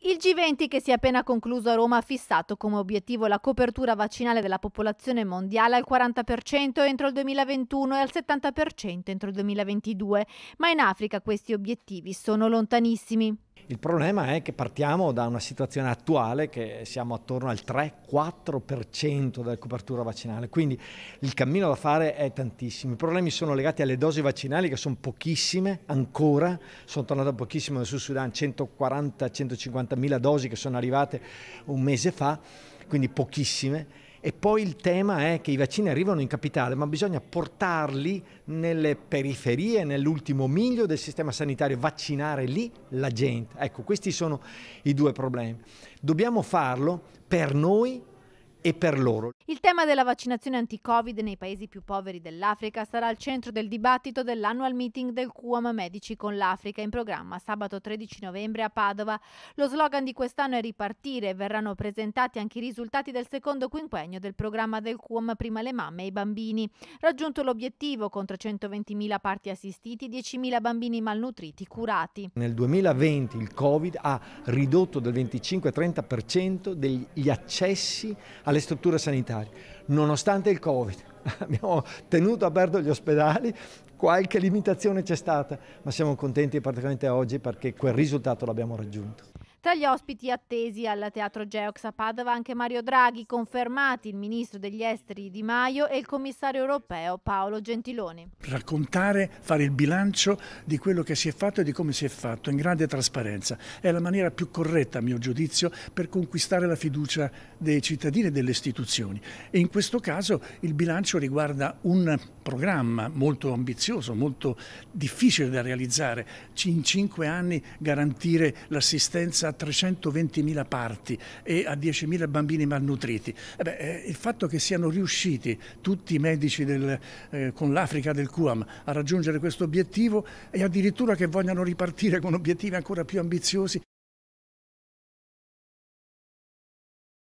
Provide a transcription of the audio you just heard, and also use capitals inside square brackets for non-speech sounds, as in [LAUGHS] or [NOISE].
Il G20 che si è appena concluso a Roma ha fissato come obiettivo la copertura vaccinale della popolazione mondiale al 40% entro il 2021 e al 70% entro il 2022, ma in Africa questi obiettivi sono lontanissimi. Il problema è che partiamo da una situazione attuale che siamo attorno al 3-4% della copertura vaccinale, quindi il cammino da fare è tantissimo. I problemi sono legati alle dosi vaccinali che sono pochissime ancora, sono tornate pochissime dal Sud Sudan, 140-150 mila dosi che sono arrivate un mese fa, quindi pochissime e poi il tema è che i vaccini arrivano in capitale, ma bisogna portarli nelle periferie, nell'ultimo miglio del sistema sanitario, vaccinare lì la gente. Ecco, questi sono i due problemi. Dobbiamo farlo per noi e per loro. Il tema della vaccinazione anti-Covid nei paesi più poveri dell'Africa sarà al centro del dibattito dell'annual meeting del QAM Medici con l'Africa in programma sabato 13 novembre a Padova. Lo slogan di quest'anno è ripartire e verranno presentati anche i risultati del secondo quinquennio del programma del QAM Prima le mamme e i bambini. Raggiunto l'obiettivo con 320.000 parti assistiti, 10.000 bambini malnutriti curati. Nel 2020 il Covid ha ridotto del 25-30% degli accessi alle alle strutture sanitarie. Nonostante il Covid [LAUGHS] abbiamo tenuto aperto gli ospedali, qualche limitazione c'è stata, ma siamo contenti praticamente oggi perché quel risultato l'abbiamo raggiunto. Tra gli ospiti attesi al Teatro Geox a Padova anche Mario Draghi, confermati il ministro degli esteri Di Maio e il commissario europeo Paolo Gentiloni. Raccontare, fare il bilancio di quello che si è fatto e di come si è fatto in grande trasparenza è la maniera più corretta, a mio giudizio, per conquistare la fiducia dei cittadini e delle istituzioni. E in questo caso il bilancio riguarda un programma molto ambizioso, molto difficile da realizzare, in cinque anni garantire l'assistenza a 320.000 parti e a 10.000 bambini malnutriti. Eh beh, eh, il fatto che siano riusciti tutti i medici del, eh, con l'Africa del QAM a raggiungere questo obiettivo e addirittura che vogliano ripartire con obiettivi ancora più ambiziosi